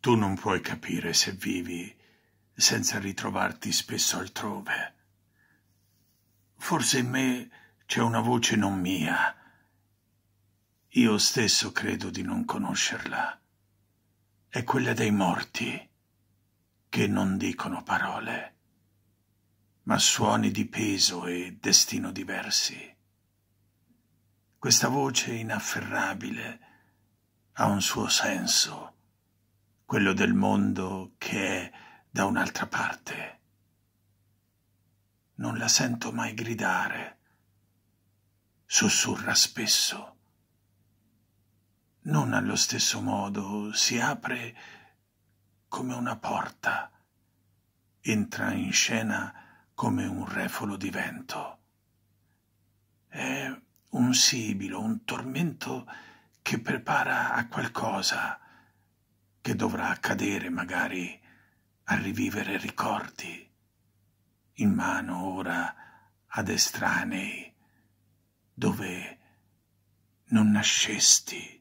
Tu non puoi capire se vivi senza ritrovarti spesso altrove. Forse in me c'è una voce non mia. Io stesso credo di non conoscerla. È quella dei morti, che non dicono parole, ma suoni di peso e destino diversi. Questa voce inafferrabile ha un suo senso quello del mondo che è da un'altra parte. Non la sento mai gridare, sussurra spesso. Non allo stesso modo, si apre come una porta, entra in scena come un refolo di vento. È un sibilo, un tormento che prepara a qualcosa che dovrà accadere magari a rivivere ricordi, in mano ora ad estranei, dove non nascesti.